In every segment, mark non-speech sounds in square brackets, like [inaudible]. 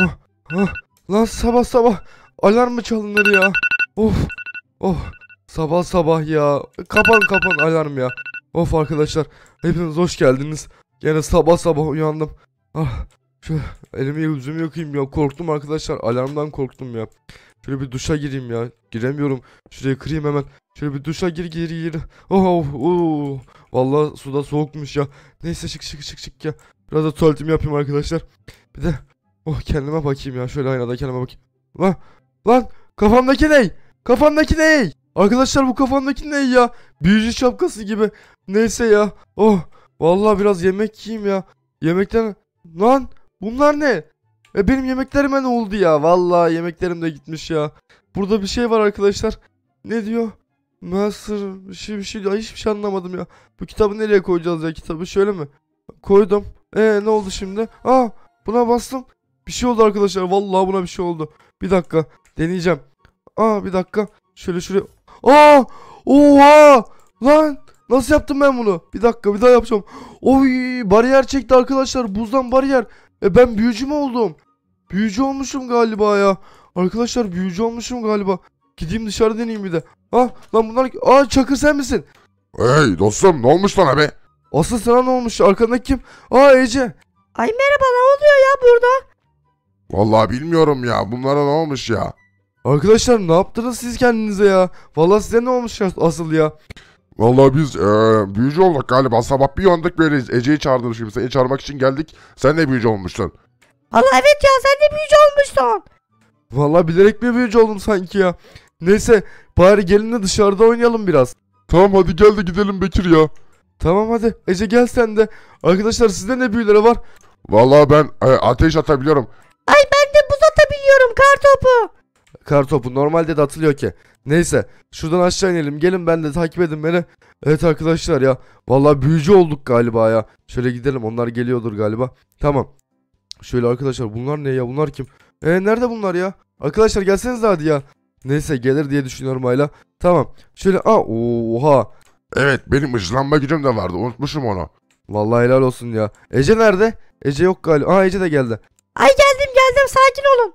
Oh, oh. Lan sabah sabah alarm mı çalınır ya? Of. of Sabah sabah ya. Kapan kapan alarm ya. Of arkadaşlar. Hepiniz hoş geldiniz. Gene sabah sabah uyandım. Ah. Şöyle elimi yüzümü yıkayayım ya. Korktum arkadaşlar. Alarmdan korktum ya. Şöyle bir duşa gireyim ya. Giremiyorum. Şurayı kırayım hemen. Şöyle bir duşa gir gir gir. Oh, oh, oh. Vallahi suda soğukmuş ya. Neyse şık şık şık şık ya. Biraz da tuvaletimi yapayım arkadaşlar. Bir de Oh kendime bakayım ya. Şöyle aynada kendime bakayım. Lan. Lan. Kafamdaki ney? Kafamdaki ney? Arkadaşlar bu kafamdaki ney ya? Büyücü şapkası gibi. Neyse ya. Oh. Vallahi biraz yemek yiyeyim ya. Yemekten... Lan. Bunlar ne? E benim yemeklerime ne oldu ya? Vallahi yemeklerim de gitmiş ya. Burada bir şey var arkadaşlar. Ne diyor? Master bir şey bir şey. Ay hiçbir şey anlamadım ya. Bu kitabı nereye koyacağız ya kitabı? Şöyle mi? Koydum. E ne oldu şimdi? Aa buna bastım. Bir şey oldu arkadaşlar. Vallahi buna bir şey oldu. Bir dakika. Deneyeceğim. Aa bir dakika. Şöyle şuraya. Aa! Oha! Lan! Nasıl yaptım ben bunu? Bir dakika bir daha yapacağım. Oy bariyer çekti arkadaşlar. Buzdan bariyer. E ben büyücü mü oldum? Büyücü olmuşum galiba ya. Arkadaşlar büyücü olmuşum galiba. Gideyim dışarı deneyeyim bir de. Ah lan bunlar... Aa Çakır sen misin? Hey dostum ne olmuş lan abi? Asıl sana ne olmuş? Arkandaki kim? Aa Ece. Ay merhaba ne oluyor ya burada? Vallahi bilmiyorum ya. Bunlara ne olmuş ya? Arkadaşlar ne yaptınız siz kendinize ya? Vallahi size ne olmuş asıl ya? Vallahi biz ee, büyücü olduk galiba. Sabah bir yandık böyleyiz. Ece'yi çağırdın şimdi. Seni çağırmak için geldik. Sen de büyücü olmuşsun? Allah evet ya sen de büyücü olmuşsun. Vallahi bilerek mi büyücü oldum sanki ya? Neyse bari gelin de dışarıda oynayalım biraz. Tamam hadi gel de gidelim Bekir ya. Tamam hadi Ece gel sen de. Arkadaşlar sizde ne büyüleri var? Vallahi ben e, ateş atabiliyorum. Ay ben de buz atabiliyorum kartopu. Kartopu normalde de atılıyor ki. Neyse şuradan aşağı inelim. Gelin ben de takip edin beni. Evet arkadaşlar ya. vallahi büyücü olduk galiba ya. Şöyle gidelim onlar geliyordur galiba. Tamam. Şöyle arkadaşlar bunlar ne ya bunlar kim? Eee nerede bunlar ya? Arkadaşlar gelseniz hadi ya. Neyse gelir diye düşünüyorum hala. Tamam. Şöyle aa oha. Evet benim ışınlanma gücüm de vardı unutmuşum onu. Vallahi helal olsun ya. Ece nerede? Ece yok galiba. Aa Ece de geldi. Ay geldim Tamam sakin olun.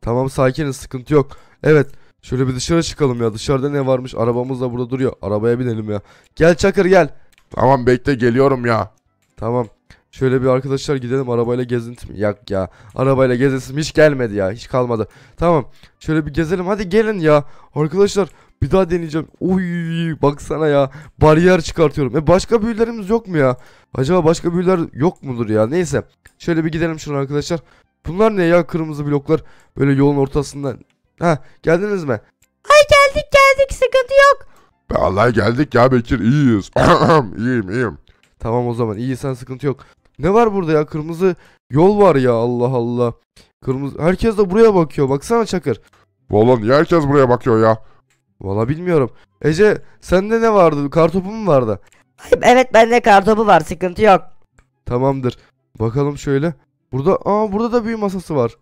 Tamam sakiniz sıkıntı yok. Evet şöyle bir dışarı çıkalım ya. Dışarıda ne varmış? Arabamız da burada duruyor. Arabaya binelim ya. Gel Çakır gel. Tamam bekle geliyorum ya. Tamam. Şöyle bir arkadaşlar gidelim arabayla gezintim. Yak ya. Arabayla gezintim hiç gelmedi ya. Hiç kalmadı. Tamam. Şöyle bir gezelim. Hadi gelin ya. Arkadaşlar bir daha deneyeceğim. Uy baksana ya. Bariyer çıkartıyorum. E başka büyülerimiz yok mu ya? Acaba başka büyüler yok mudur ya? Neyse. Şöyle bir gidelim şuna arkadaşlar. Bunlar ne ya kırmızı bloklar böyle yolun ortasından. Ha geldiniz mi? Ay geldik geldik sıkıntı yok. Vallahi geldik ya Bekir iyiyiz. [clears throat] İyiyim iyiyim. Tamam o zaman iyiysen sıkıntı yok. Ne var burada ya kırmızı yol var ya Allah Allah. Kırmızı herkes de buraya bakıyor baksana Çakır. Valla niye herkes buraya bakıyor ya? Valla bilmiyorum. Ece sende ne vardı kartopu mu vardı? Evet bende kartopu var sıkıntı yok. Tamamdır. Bakalım şöyle. Burada aa burada da büyü masası var.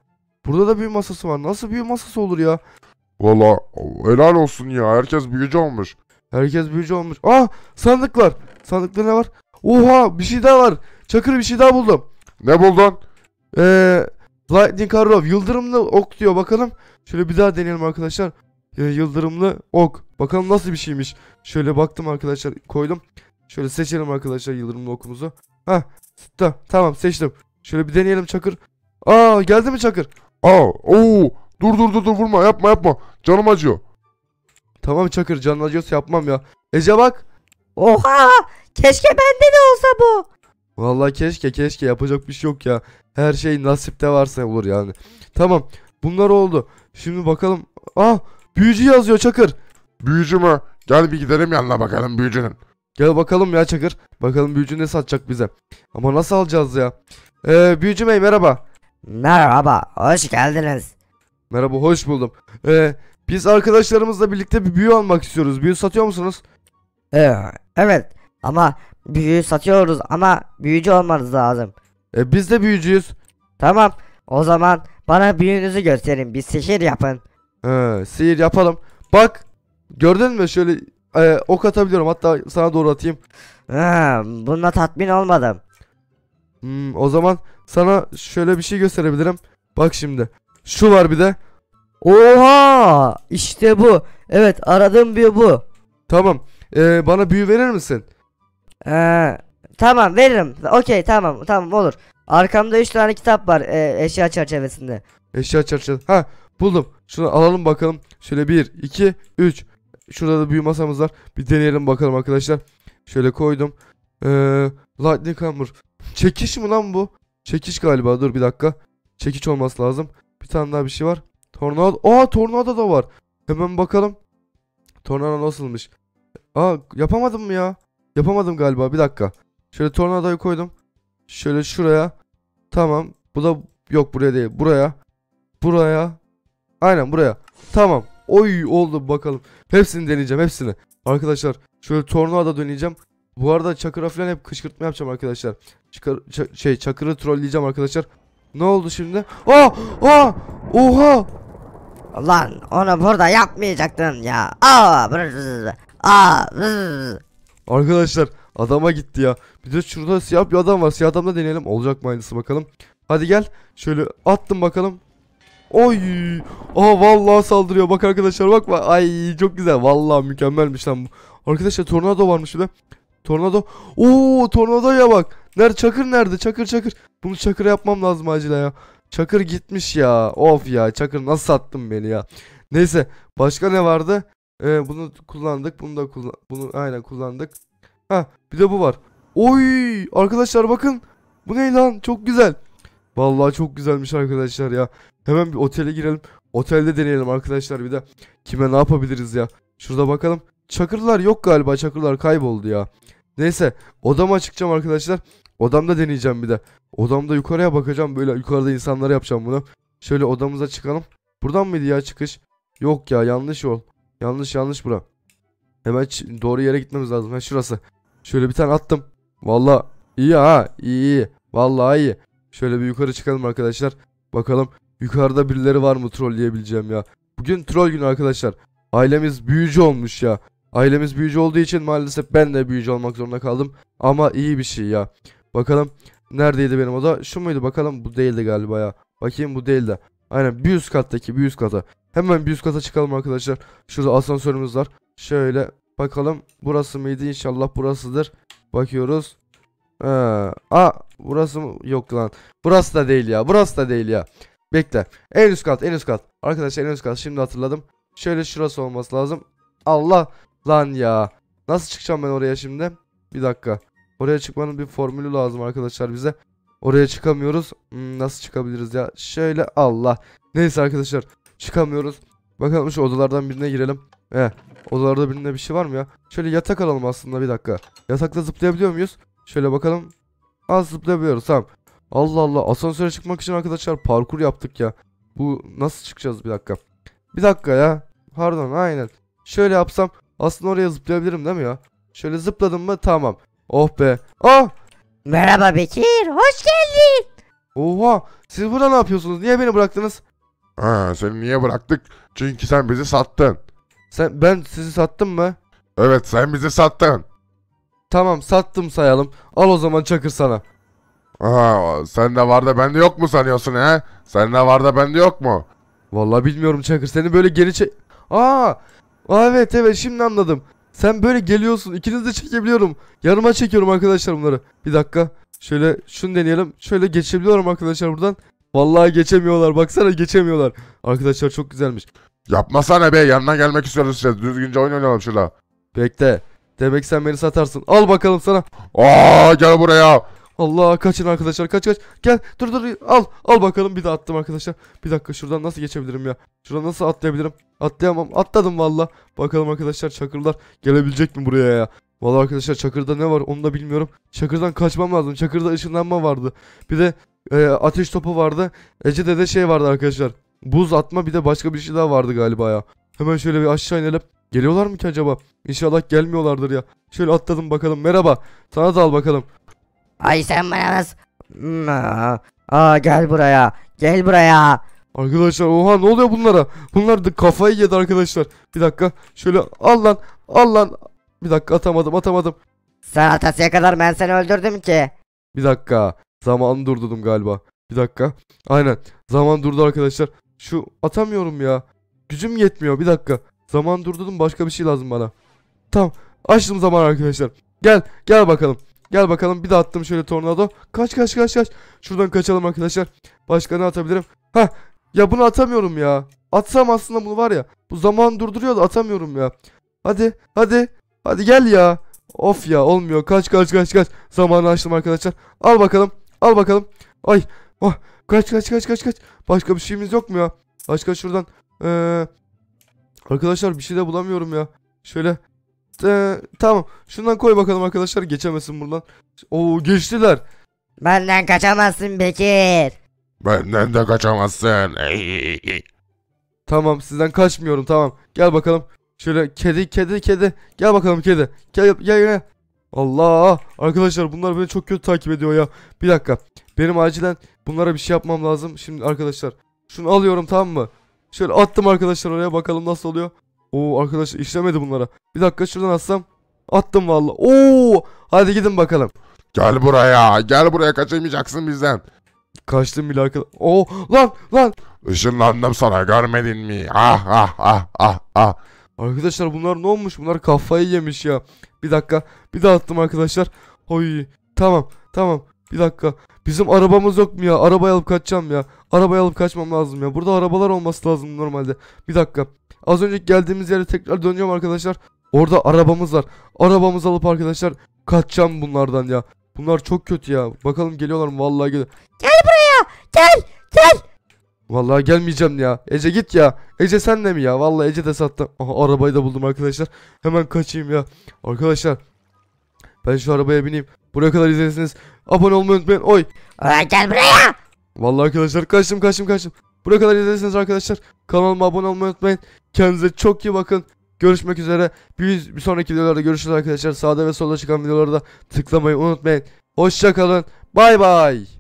Burada da büyü masası var. Nasıl büyü masası olur ya? Valla helal olsun ya. Herkes büyücü olmuş. Herkes büyücü olmuş. Aa, sandıklar. var. Sandıkta ne var? Oha bir şey daha var. Çakır bir şey daha buldum. Ne buldun? Eee Lightning Arrow. Yıldırımlı ok diyor bakalım. Şöyle bir daha deneyelim arkadaşlar. Ee, yıldırımlı ok. Bakalım nasıl bir şeymiş. Şöyle baktım arkadaşlar koydum. Şöyle seçelim arkadaşlar yıldırımlı okumuzu. Hah tamam seçtim. Şöyle bir deneyelim Çakır. Aa geldi mi Çakır? Aa oo dur dur dur dur vurma yapma yapma. Canım acıyor. Tamam Çakır canın acıyorsa yapmam ya. Ece bak. Oha keşke bende de olsa bu. Vallahi keşke keşke yapacak bir şey yok ya. Her şey nasipte varsa olur yani. Tamam bunlar oldu. Şimdi bakalım. Ah büyücü yazıyor Çakır. Büyücü mü? Gel bir gidelim yanına bakalım büyücünün. Gel bakalım ya Çakır. Bakalım büyücü ne satacak bize. Ama nasıl alacağız ya? Ee, Büyücü Bey merhaba. Merhaba, hoş geldiniz. Merhaba, hoş buldum. Ee, biz arkadaşlarımızla birlikte bir büyü almak istiyoruz. Büyü satıyor musunuz? Ee, evet ama büyü satıyoruz ama büyücü olmanız lazım. Ee, biz de büyücüyüz. Tamam, o zaman bana büyünüzü gösterin, bir sihir yapın. Ee, sihir yapalım. Bak, gördün mü şöyle e, ok atabiliyorum hatta sana doğru atayım. Ee, bununla tatmin olmadım. Hmm, o zaman sana şöyle bir şey gösterebilirim. Bak şimdi. Şu var bir de. Oha! İşte bu. Evet aradığım büyü bu. Tamam. Ee, bana büyü verir misin? Ee, tamam veririm. Okey tamam tamam olur. Arkamda 3 tane kitap var e, eşya çerçevesinde. Eşya çerçevesi. Ha buldum. Şunu alalım bakalım. Şöyle 1, 2, 3. Şurada da büyü masamız var. Bir deneyelim bakalım arkadaşlar. Şöyle koydum. Ee, lightning hammer. Çekiş mi lan bu? Çekiş galiba dur bir dakika. çekiş olması lazım. Bir tane daha bir şey var. Tornado. Aa tornado da var. Hemen bakalım. Tornado nasılmış? Aa yapamadım mı ya? Yapamadım galiba bir dakika. Şöyle tornadoyu koydum. Şöyle şuraya. Tamam. Bu da yok buraya değil. Buraya. Buraya. Aynen buraya. Tamam. Oy oldu bakalım. Hepsini deneyeceğim hepsini. Arkadaşlar şöyle tornada döneceğim. Bu arada Çakır'a falan hep kışkırtma yapacağım arkadaşlar. Çıkar, şey Çakır'ı trolleyeceğim arkadaşlar. Ne oldu şimdi? Oh, oh, Oha! Lan onu burada yapmayacaktın ya. Aa! Brz, aa! Arkadaşlar adama gitti ya. Bir de şurada siyah bir adam var. Siyah adamla deneyelim. Olacak mı aynısı bakalım. Hadi gel. Şöyle attım bakalım. Oy! Aha vallahi saldırıyor. Bak arkadaşlar bak. Ay çok güzel. Vallahi mükemmelmiş lan bu. Arkadaşlar tornado varmış bir de. Tornado. Oo tornadoya bak. Nerede çakır nerede? Çakır çakır. Bunu çakır yapmam lazım acilen ya. Çakır gitmiş ya. Of ya çakır nasıl sattın beni ya. Neyse başka ne vardı? Ee, bunu kullandık. Bunu da kullan bunu aynen kullandık. Ha bir de bu var. Oy arkadaşlar bakın. Bu ne lan? Çok güzel. Vallahi çok güzelmiş arkadaşlar ya. Hemen bir otele girelim. Otelde deneyelim arkadaşlar bir de. Kime ne yapabiliriz ya? Şurada bakalım. Çakırlar yok galiba. Çakırlar kayboldu ya. Neyse odama çıkacağım arkadaşlar. Odamda deneyeceğim bir de. Odamda yukarıya bakacağım böyle yukarıda insanlara yapacağım bunu. Şöyle odamıza çıkalım. Buradan mıydı ya çıkış? Yok ya yanlış yol. Yanlış yanlış bura. Hemen doğru yere gitmemiz lazım. Ha şurası. Şöyle bir tane attım. Valla iyi ha. İyi iyi. Vallahi iyi. Şöyle bir yukarı çıkalım arkadaşlar. Bakalım yukarıda birileri var mı troll diyebileceğim ya. Bugün troll günü arkadaşlar. Ailemiz büyücü olmuş ya. Ailemiz büyücü olduğu için maalesef ben de büyücü olmak zorunda kaldım. Ama iyi bir şey ya. Bakalım neredeydi benim oda? Şu muydu bakalım? Bu değildi galiba ya. Bakayım bu değildi. Aynen bir üst kattaki bir üst kata. Hemen bir üst kata çıkalım arkadaşlar. Şurada asansörümüz var. Şöyle bakalım burası mıydı? İnşallah burasıdır. Bakıyoruz. Ee, a burası mı? Yok lan. Burası da değil ya. Burası da değil ya. Bekle. En üst kat en üst kat. Arkadaşlar en üst kat. Şimdi hatırladım. Şöyle şurası olması lazım. Allah Lan ya. Nasıl çıkacağım ben oraya şimdi? Bir dakika. Oraya çıkmanın bir formülü lazım arkadaşlar bize. Oraya çıkamıyoruz. Hmm, nasıl çıkabiliriz ya? Şöyle Allah. Neyse arkadaşlar. Çıkamıyoruz. Bakalım şu odalardan birine girelim. He. Odalarda birinde bir şey var mı ya? Şöyle yatak alalım aslında bir dakika. Yatakta zıplayabiliyor muyuz? Şöyle bakalım. Az zıplayabiliyoruz tamam. Allah Allah asansöre çıkmak için arkadaşlar parkur yaptık ya. Bu nasıl çıkacağız bir dakika. Bir dakika ya. Pardon aynen. Şöyle yapsam aslında oraya zıplayabilirim değil mi ya? Şöyle zıpladım mı tamam. Oh be. Ah! Merhaba Bekir. Hoş geldin. Oha. Siz burada ne yapıyorsunuz? Niye beni bıraktınız? Ha, seni niye bıraktık? Çünkü sen bizi sattın. Sen ben sizi sattım mı? Evet sen bizi sattın. Tamam sattım sayalım. Al o zaman Çakır sana. Aha, sen de var da ben de yok mu sanıyorsun he? Sen de var da ben de yok mu? Vallahi bilmiyorum Çakır seni böyle geri çek... Aa Aa, evet evet şimdi anladım. Sen böyle geliyorsun. İkinizi de çekebiliyorum. Yanıma çekiyorum arkadaşlar bunları. Bir dakika. Şöyle şunu deneyelim. Şöyle geçebiliyorum arkadaşlar buradan. Vallahi geçemiyorlar. Baksana geçemiyorlar. Arkadaşlar çok güzelmiş. Yapmasana be yanına gelmek istiyoruz işte. Düzgünce oynayalım şurada. Bekle. Demek sen beni satarsın. Al bakalım sana. Aa gel buraya. Allah kaçın arkadaşlar kaç kaç. Gel dur dur al al bakalım bir de attım arkadaşlar. Bir dakika şuradan nasıl geçebilirim ya. Şuradan nasıl atlayabilirim. Atlayamam atladım valla. Bakalım arkadaşlar çakırlar gelebilecek mi buraya ya. Valla arkadaşlar çakırda ne var onu da bilmiyorum. Çakırdan kaçmam lazım. Çakırda ışınlanma vardı. Bir de e, ateş topu vardı. Ece'de de şey vardı arkadaşlar. Buz atma bir de başka bir şey daha vardı galiba ya. Hemen şöyle bir aşağı inelim. Geliyorlar mı ki acaba? İnşallah gelmiyorlardır ya. Şöyle atladım bakalım. Merhaba. Sana da al bakalım. Ay sen bana nasıl... Hmm, aa, gel buraya. Gel buraya. Arkadaşlar oha ne oluyor bunlara? Bunlar da kafayı yedi arkadaşlar. Bir dakika şöyle al lan al lan. Bir dakika atamadım atamadım. Sen atasıya kadar ben seni öldürdüm ki. Bir dakika. zaman durdurdum galiba. Bir dakika. Aynen. Zaman durdu arkadaşlar. Şu atamıyorum ya. Gücüm yetmiyor. Bir dakika. Zaman durdurdum. Başka bir şey lazım bana. Tamam. Açtım zaman arkadaşlar. Gel. Gel bakalım. Gel bakalım bir de attım şöyle tornado. Kaç kaç kaç kaç. Şuradan kaçalım arkadaşlar. Başka ne atabilirim? Ha ya bunu atamıyorum ya. Atsam aslında bunu var ya. Bu zaman durduruyor da atamıyorum ya. Hadi hadi. Hadi gel ya. Of ya olmuyor. Kaç kaç kaç kaç. Zamanı açtım arkadaşlar. Al bakalım. Al bakalım. Ay. Oh. Kaç kaç kaç kaç kaç. Başka bir şeyimiz yok mu ya? Başka şuradan. Ee, arkadaşlar bir şey de bulamıyorum ya. Şöyle ee, tamam. Şundan koy bakalım arkadaşlar. geçemezsin buradan. Oo geçtiler. Benden kaçamazsın Bekir. Benden de kaçamazsın. Tamam sizden kaçmıyorum tamam. Gel bakalım. Şöyle kedi kedi kedi. Gel bakalım kedi. Gel gel gel. Allah arkadaşlar bunlar beni çok kötü takip ediyor ya. Bir dakika. Benim acilen bunlara bir şey yapmam lazım. Şimdi arkadaşlar şunu alıyorum tamam mı? Şöyle attım arkadaşlar oraya bakalım nasıl oluyor. Oo arkadaşlar işlemedi bunlara. Bir dakika şuradan atsam. Attım valla. Oo hadi gidin bakalım. Gel buraya. Gel buraya kaçamayacaksın bizden. Kaçtım bile arkadaş. Oo lan lan. Işınlandım sana görmedin mi? Ah ah ah ah ah. Arkadaşlar bunlar ne olmuş? Bunlar kafayı yemiş ya. Bir dakika. Bir daha attım arkadaşlar. Oy. Tamam. Tamam. Bir dakika. Bizim arabamız yok mu ya? Arabayı alıp kaçacağım ya. Arabayı alıp kaçmam lazım ya. Burada arabalar olması lazım normalde. Bir dakika. Az önce geldiğimiz yere tekrar döneceğim arkadaşlar. Orada arabamız var. Arabamızı alıp arkadaşlar kaçacağım bunlardan ya. Bunlar çok kötü ya. Bakalım geliyorlar mı? Vallahi gel. Gel buraya. Gel. Gel. Vallahi gelmeyeceğim ya. Ece git ya. Ece sen de mi ya? Vallahi Ece de sattı. Aha arabayı da buldum arkadaşlar. Hemen kaçayım ya. Arkadaşlar ben şu arabaya bineyim. Buraya kadar izlediyseniz abone olmayı unutmayın. Oy gel buraya. Vallahi arkadaşlar kaçtım kaçtım kaçtım. Buraya kadar izlediyseniz arkadaşlar kanalıma abone olmayı unutmayın. Kendinize çok iyi bakın. Görüşmek üzere. Biz bir sonraki videolarda görüşürüz arkadaşlar. Sağda ve solda çıkan videolarda tıklamayı unutmayın. Hoşçakalın. Bay bay.